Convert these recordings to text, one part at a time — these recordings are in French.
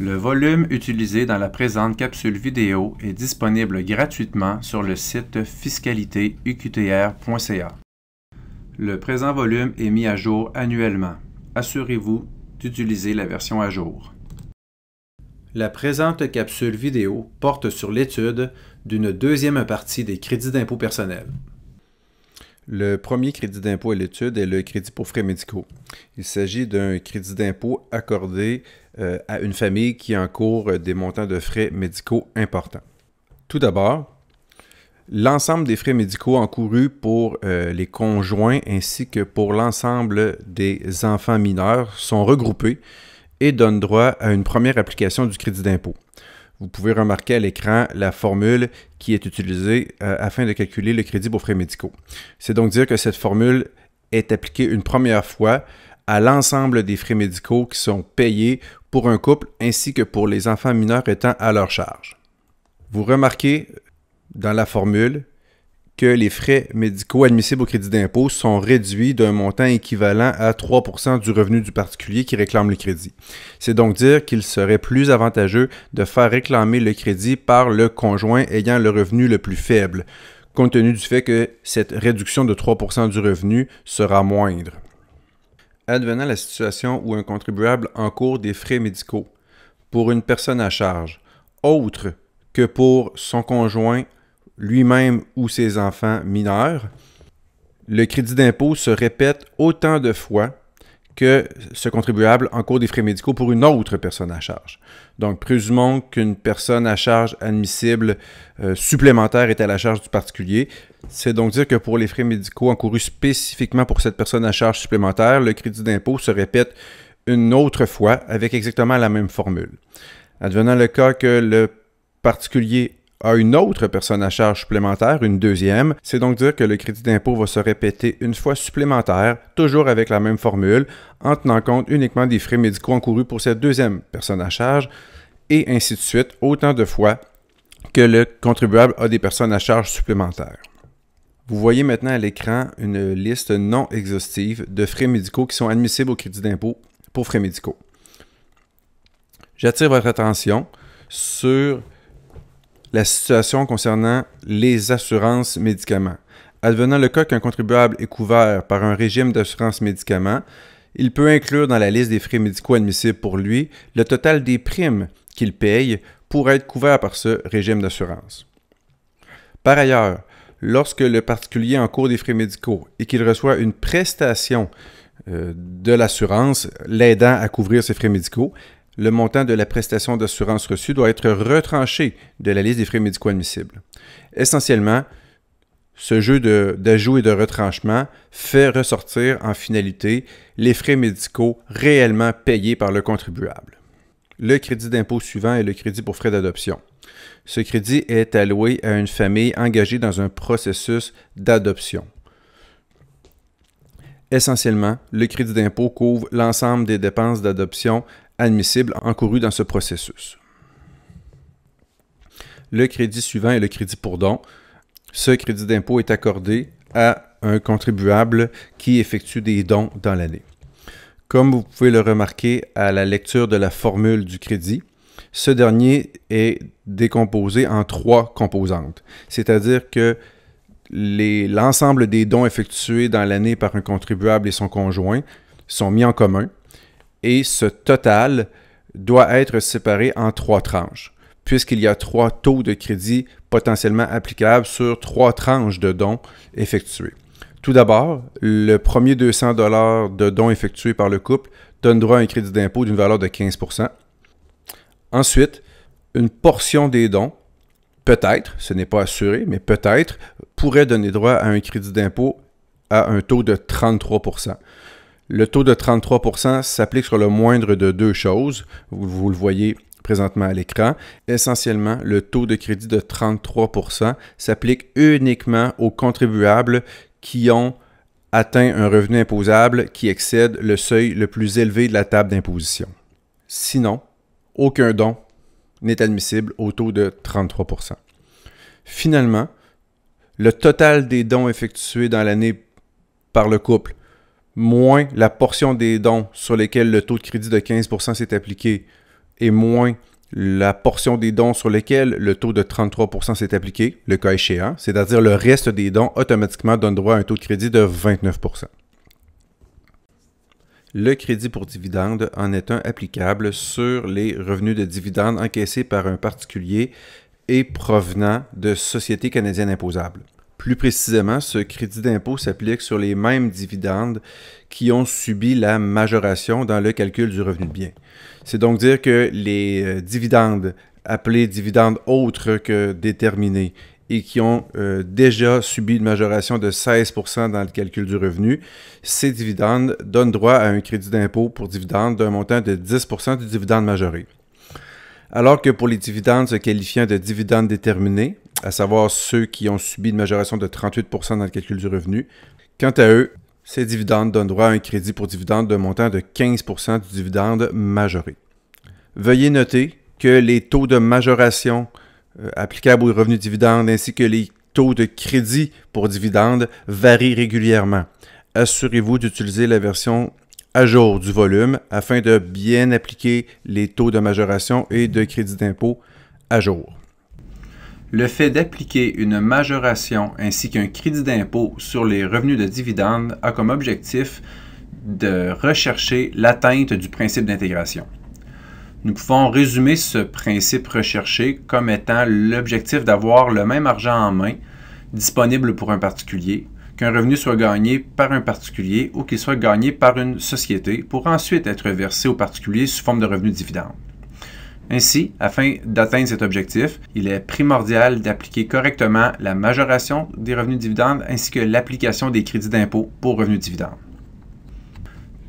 Le volume utilisé dans la présente capsule vidéo est disponible gratuitement sur le site fiscalitéuqtr.ca. Le présent volume est mis à jour annuellement. Assurez-vous d'utiliser la version à jour. La présente capsule vidéo porte sur l'étude d'une deuxième partie des crédits d'impôt personnel. Le premier crédit d'impôt à l'étude est le crédit pour frais médicaux. Il s'agit d'un crédit d'impôt accordé euh, à une famille qui encourt euh, des montants de frais médicaux importants. Tout d'abord, l'ensemble des frais médicaux encourus pour euh, les conjoints ainsi que pour l'ensemble des enfants mineurs sont regroupés et donnent droit à une première application du crédit d'impôt vous pouvez remarquer à l'écran la formule qui est utilisée euh, afin de calculer le crédit pour frais médicaux. C'est donc dire que cette formule est appliquée une première fois à l'ensemble des frais médicaux qui sont payés pour un couple ainsi que pour les enfants mineurs étant à leur charge. Vous remarquez dans la formule que les frais médicaux admissibles au crédit d'impôt sont réduits d'un montant équivalent à 3 du revenu du particulier qui réclame le crédit. C'est donc dire qu'il serait plus avantageux de faire réclamer le crédit par le conjoint ayant le revenu le plus faible, compte tenu du fait que cette réduction de 3 du revenu sera moindre. Advenant la situation où un contribuable encourt des frais médicaux pour une personne à charge, autre que pour son conjoint lui-même ou ses enfants mineurs. Le crédit d'impôt se répète autant de fois que ce contribuable encourt des frais médicaux pour une autre personne à charge. Donc, présumons qu'une personne à charge admissible euh, supplémentaire est à la charge du particulier. C'est donc dire que pour les frais médicaux encourus spécifiquement pour cette personne à charge supplémentaire, le crédit d'impôt se répète une autre fois avec exactement la même formule. Advenant le cas que le particulier à une autre personne à charge supplémentaire, une deuxième. C'est donc dire que le crédit d'impôt va se répéter une fois supplémentaire, toujours avec la même formule, en tenant compte uniquement des frais médicaux encourus pour cette deuxième personne à charge, et ainsi de suite, autant de fois que le contribuable a des personnes à charge supplémentaires. Vous voyez maintenant à l'écran une liste non exhaustive de frais médicaux qui sont admissibles au crédit d'impôt pour frais médicaux. J'attire votre attention sur la situation concernant les assurances médicaments. Advenant le cas qu'un contribuable est couvert par un régime d'assurance médicaments, il peut inclure dans la liste des frais médicaux admissibles pour lui le total des primes qu'il paye pour être couvert par ce régime d'assurance. Par ailleurs, lorsque le particulier cours des frais médicaux et qu'il reçoit une prestation euh, de l'assurance l'aidant à couvrir ses frais médicaux, le montant de la prestation d'assurance reçue doit être retranché de la liste des frais médicaux admissibles. Essentiellement, ce jeu d'ajout et de retranchement fait ressortir en finalité les frais médicaux réellement payés par le contribuable. Le crédit d'impôt suivant est le crédit pour frais d'adoption. Ce crédit est alloué à une famille engagée dans un processus d'adoption. Essentiellement, le crédit d'impôt couvre l'ensemble des dépenses d'adoption admissibles encourus dans ce processus. Le crédit suivant est le crédit pour don. Ce crédit d'impôt est accordé à un contribuable qui effectue des dons dans l'année. Comme vous pouvez le remarquer à la lecture de la formule du crédit, ce dernier est décomposé en trois composantes, c'est-à-dire que l'ensemble des dons effectués dans l'année par un contribuable et son conjoint sont mis en commun, et ce total doit être séparé en trois tranches, puisqu'il y a trois taux de crédit potentiellement applicables sur trois tranches de dons effectués. Tout d'abord, le premier 200 dollars de dons effectués par le couple donne droit à un crédit d'impôt d'une valeur de 15 Ensuite, une portion des dons, peut-être, ce n'est pas assuré, mais peut-être, pourrait donner droit à un crédit d'impôt à un taux de 33 le taux de 33 s'applique sur le moindre de deux choses. Vous, le voyez présentement à l'écran. Essentiellement, le taux de crédit de 33 s'applique uniquement aux contribuables qui ont atteint un revenu imposable qui excède le seuil le plus élevé de la table d'imposition. Sinon, aucun don n'est admissible au taux de 33 Finalement, le total des dons effectués dans l'année par le couple moins la portion des dons sur lesquels le taux de crédit de 15% s'est appliqué et moins la portion des dons sur lesquels le taux de 33% s'est appliqué, le cas échéant, c'est-à-dire le reste des dons automatiquement donne droit à un taux de crédit de 29%. Le crédit pour dividende en est un applicable sur les revenus de dividendes encaissés par un particulier et provenant de sociétés canadiennes imposables. Plus précisément, ce crédit d'impôt s'applique sur les mêmes dividendes qui ont subi la majoration dans le calcul du revenu de bien. C'est donc dire que les euh, dividendes appelés dividendes autres que déterminés et qui ont euh, déjà subi une majoration de 16 dans le calcul du revenu, ces dividendes donnent droit à un crédit d'impôt pour dividendes d'un montant de 10 du dividende majoré. Alors que pour les dividendes se qualifiant de dividendes déterminés, à savoir ceux qui ont subi une majoration de 38 dans le calcul du revenu. Quant à eux, ces dividendes donnent droit à un crédit pour dividende de montant de 15 du dividende majoré. Veuillez noter que les taux de majoration euh, applicables aux revenus dividendes ainsi que les taux de crédit pour dividendes varient régulièrement. Assurez-vous d'utiliser la version à jour du volume afin de bien appliquer les taux de majoration et de crédit d'impôt à jour le fait d'appliquer une majoration ainsi qu'un crédit d'impôt sur les revenus de dividendes a comme objectif de rechercher l'atteinte du principe d'intégration. Nous pouvons résumer ce principe recherché comme étant l'objectif d'avoir le même argent en main disponible pour un particulier, qu'un revenu soit gagné par un particulier ou qu'il soit gagné par une société pour ensuite être versé au particulier sous forme de revenu dividendes. Ainsi, afin d'atteindre cet objectif, il est primordial d'appliquer correctement la majoration des revenus dividendes ainsi que l'application des crédits d'impôt pour revenus dividendes.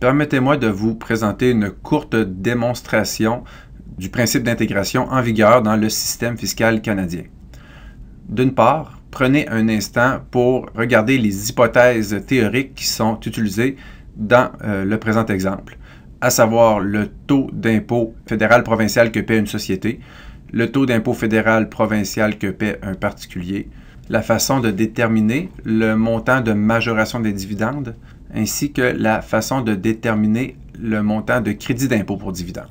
Permettez-moi de vous présenter une courte démonstration du principe d'intégration en vigueur dans le système fiscal canadien. D'une part, prenez un instant pour regarder les hypothèses théoriques qui sont utilisées dans euh, le présent exemple à savoir le taux d'impôt fédéral provincial que paie une société, le taux d'impôt fédéral provincial que paie un particulier, la façon de déterminer le montant de majoration des dividendes, ainsi que la façon de déterminer le montant de crédit d'impôt pour dividendes.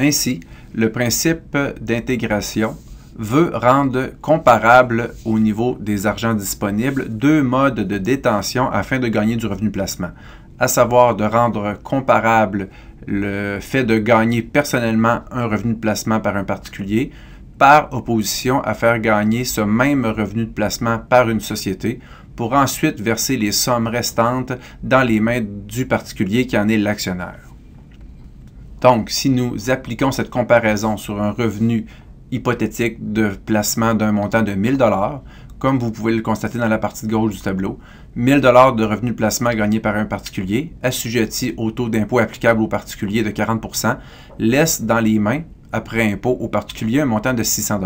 Ainsi, le principe d'intégration veut rendre comparable au niveau des argents disponibles deux modes de détention afin de gagner du revenu placement, à savoir de rendre comparable le fait de gagner personnellement un revenu de placement par un particulier par opposition à faire gagner ce même revenu de placement par une société pour ensuite verser les sommes restantes dans les mains du particulier qui en est l'actionnaire. Donc, si nous appliquons cette comparaison sur un revenu hypothétique de placement d'un montant de 1000 comme vous pouvez le constater dans la partie de gauche du tableau, 1000 de revenus de placement gagnés par un particulier, assujetti au taux d'impôt applicable aux particuliers de 40 laisse dans les mains, après impôt, au particulier, un montant de 600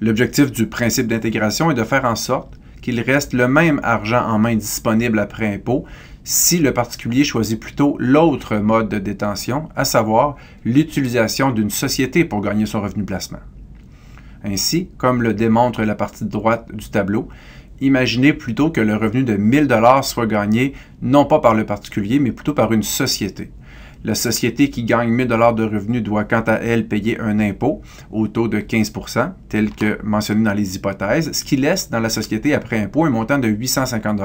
L'objectif du principe d'intégration est de faire en sorte qu'il reste le même argent en main disponible après impôt si le particulier choisit plutôt l'autre mode de détention, à savoir l'utilisation d'une société pour gagner son revenu de placement. Ainsi, comme le démontre la partie droite du tableau, imaginez plutôt que le revenu de 1000 dollars soit gagné non pas par le particulier, mais plutôt par une société. La société qui gagne 1000 dollars de revenus doit quant à elle payer un impôt au taux de 15 tel que mentionné dans les hypothèses, ce qui laisse dans la société après impôt un montant de 850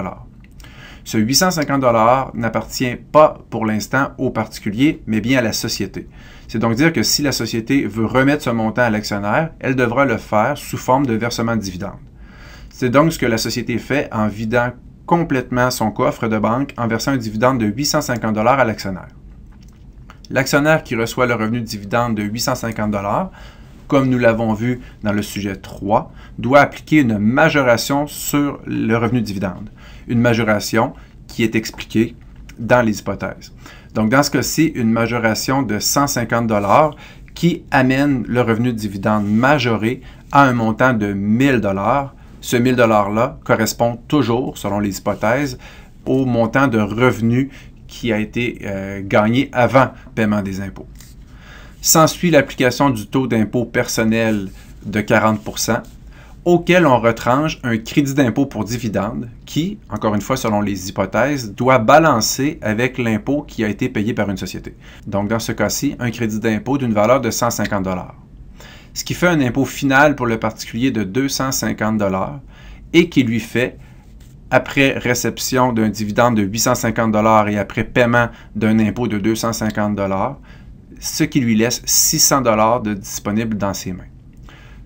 ce 850 dollars n'appartient pas pour l'instant aux particuliers, mais bien à la société. C'est donc dire que si la société veut remettre ce montant à l'actionnaire, elle devra le faire sous forme de versement de dividende. C'est donc ce que la société fait en vidant complètement son coffre de banque en versant un dividende de 850 dollars à l'actionnaire. L'actionnaire qui reçoit le revenu de dividende de 850 comme nous l'avons vu dans le sujet 3, doit appliquer une majoration sur le revenu dividende. Une majoration qui est expliquée dans les hypothèses. Donc, dans ce cas-ci, une majoration de 150 qui amène le revenu dividende majoré à un montant de 1000 Ce 1000 $-là correspond toujours, selon les hypothèses, au montant de revenu qui a été euh, gagné avant paiement des impôts. S'ensuit l'application du taux d'impôt personnel de 40 auquel on retranche un crédit d'impôt pour dividende qui, encore une fois selon les hypothèses, doit balancer avec l'impôt qui a été payé par une société. Donc dans ce cas-ci, un crédit d'impôt d'une valeur de 150 ce qui fait un impôt final pour le particulier de 250 et qui lui fait, après réception d'un dividende de 850 et après paiement d'un impôt de 250 ce qui lui laisse 600 dollars de disponible dans ses mains.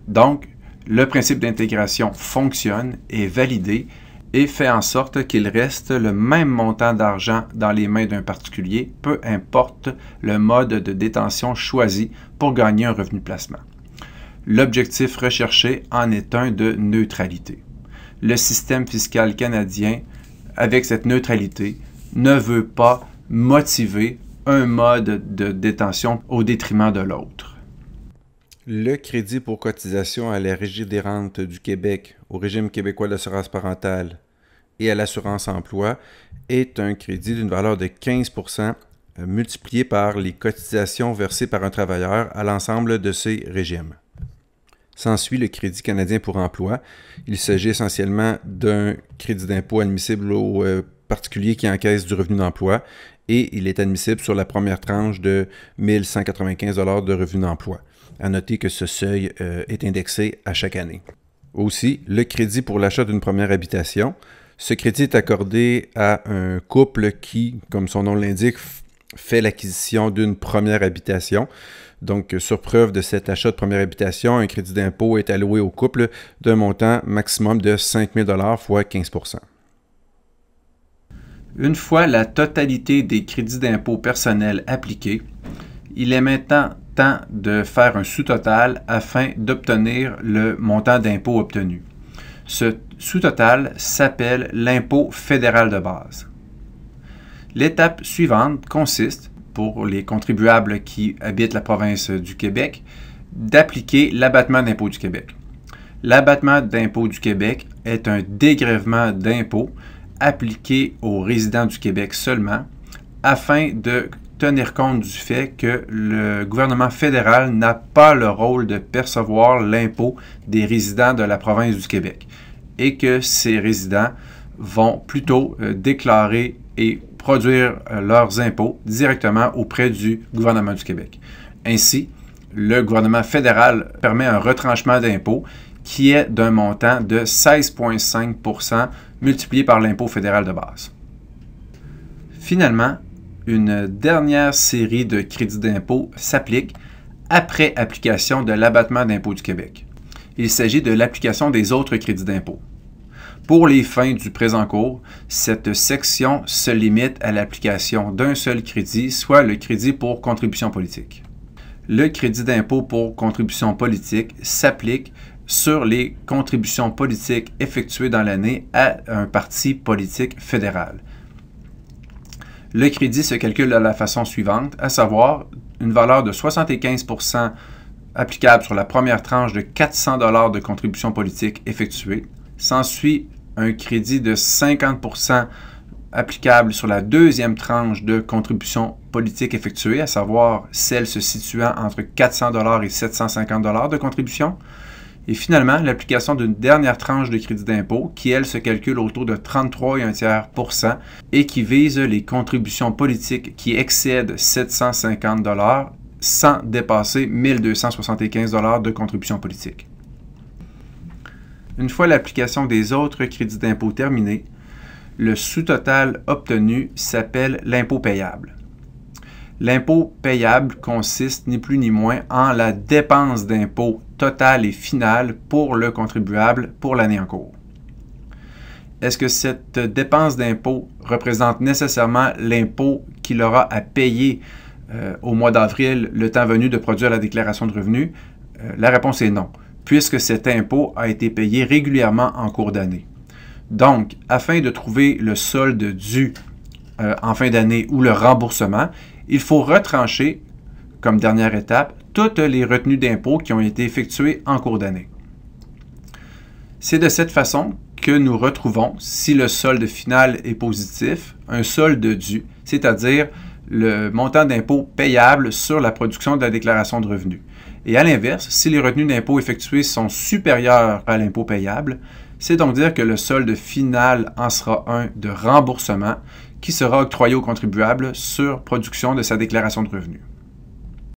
Donc, le principe d'intégration fonctionne, est validé et fait en sorte qu'il reste le même montant d'argent dans les mains d'un particulier, peu importe le mode de détention choisi pour gagner un revenu de placement. L'objectif recherché en est un de neutralité. Le système fiscal canadien, avec cette neutralité, ne veut pas motiver un mode de détention au détriment de l'autre. Le crédit pour cotisation à la Régie des rentes du Québec, au régime québécois d'assurance parentale et à l'assurance emploi est un crédit d'une valeur de 15 euh, multiplié par les cotisations versées par un travailleur à l'ensemble de ces régimes. S'ensuit le Crédit canadien pour emploi. Il s'agit essentiellement d'un crédit d'impôt admissible aux euh, particuliers qui encaissent du revenu d'emploi et il est admissible sur la première tranche de 1195 de revenus d'emploi. À noter que ce seuil euh, est indexé à chaque année. Aussi, le crédit pour l'achat d'une première habitation. Ce crédit est accordé à un couple qui, comme son nom l'indique, fait l'acquisition d'une première habitation. Donc, sur preuve de cet achat de première habitation, un crédit d'impôt est alloué au couple d'un montant maximum de 5000 000 fois 15 une fois la totalité des crédits d'impôt personnel appliqués, il est maintenant temps de faire un sous-total afin d'obtenir le montant d'impôt obtenu. Ce sous-total s'appelle l'impôt fédéral de base. L'étape suivante consiste, pour les contribuables qui habitent la province du Québec, d'appliquer l'abattement d'impôt du Québec. L'abattement d'impôt du Québec est un dégrèvement d'impôt appliqué aux résidents du Québec seulement, afin de tenir compte du fait que le gouvernement fédéral n'a pas le rôle de percevoir l'impôt des résidents de la province du Québec et que ces résidents vont plutôt euh, déclarer et produire euh, leurs impôts directement auprès du gouvernement du Québec. Ainsi, le gouvernement fédéral permet un retranchement d'impôts qui est d'un montant de 16,5 multiplié par l'impôt fédéral de base. Finalement, une dernière série de crédits d'impôt s'applique après application de l'abattement d'impôt du Québec. Il s'agit de l'application des autres crédits d'impôt. Pour les fins du présent cours, cette section se limite à l'application d'un seul crédit, soit le crédit pour contribution politique. Le crédit d'impôt pour contribution politique s'applique sur les contributions politiques effectuées dans l'année à un parti politique fédéral. Le crédit se calcule de la façon suivante, à savoir une valeur de 75 applicable sur la première tranche de 400 de contributions politiques effectuées. S'ensuit un crédit de 50 applicable sur la deuxième tranche de contributions politiques effectuées, à savoir celle se situant entre 400 et 750 de contributions. Et finalement, l'application d'une dernière tranche de crédit d'impôt qui, elle, se calcule autour de 33 et tiers et qui vise les contributions politiques qui excèdent 750 dollars sans dépasser 1275 dollars de contributions politiques. Une fois l'application des autres crédits d'impôt terminée, le sous-total obtenu s'appelle l'impôt payable. L'impôt payable consiste ni plus ni moins en la dépense d'impôt totale et finale pour le contribuable pour l'année en cours. Est-ce que cette dépense d'impôt représente nécessairement l'impôt qu'il aura à payer euh, au mois d'avril, le temps venu de produire la déclaration de revenus? Euh, la réponse est non, puisque cet impôt a été payé régulièrement en cours d'année. Donc, afin de trouver le solde dû euh, en fin d'année ou le remboursement, il faut retrancher, comme dernière étape, toutes les retenues d'impôts qui ont été effectuées en cours d'année. C'est de cette façon que nous retrouvons, si le solde final est positif, un solde dû, c'est-à-dire le montant d'impôt payable sur la production de la déclaration de revenus. Et à l'inverse, si les retenues d'impôt effectuées sont supérieures à l'impôt payable, c'est donc dire que le solde final en sera un de remboursement qui sera octroyé au contribuable sur production de sa déclaration de revenus.